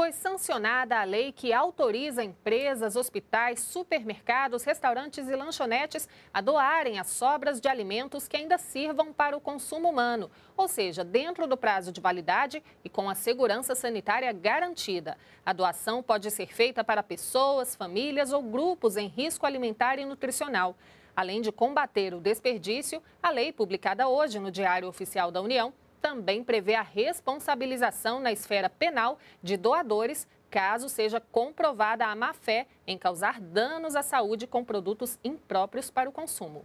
foi sancionada a lei que autoriza empresas, hospitais, supermercados, restaurantes e lanchonetes a doarem as sobras de alimentos que ainda sirvam para o consumo humano, ou seja, dentro do prazo de validade e com a segurança sanitária garantida. A doação pode ser feita para pessoas, famílias ou grupos em risco alimentar e nutricional. Além de combater o desperdício, a lei publicada hoje no Diário Oficial da União também prevê a responsabilização na esfera penal de doadores caso seja comprovada a má-fé em causar danos à saúde com produtos impróprios para o consumo.